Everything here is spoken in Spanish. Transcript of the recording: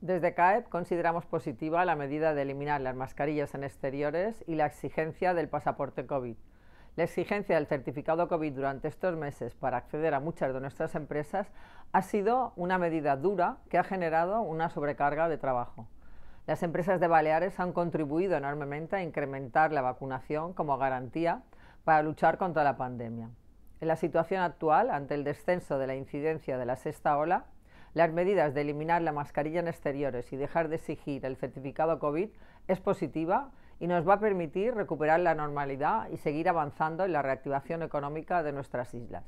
Desde CAEP consideramos positiva la medida de eliminar las mascarillas en exteriores y la exigencia del pasaporte COVID. La exigencia del certificado COVID durante estos meses para acceder a muchas de nuestras empresas ha sido una medida dura que ha generado una sobrecarga de trabajo. Las empresas de Baleares han contribuido enormemente a incrementar la vacunación como garantía para luchar contra la pandemia. En la situación actual, ante el descenso de la incidencia de la sexta ola, las medidas de eliminar la mascarilla en exteriores y dejar de exigir el certificado COVID es positiva y nos va a permitir recuperar la normalidad y seguir avanzando en la reactivación económica de nuestras islas.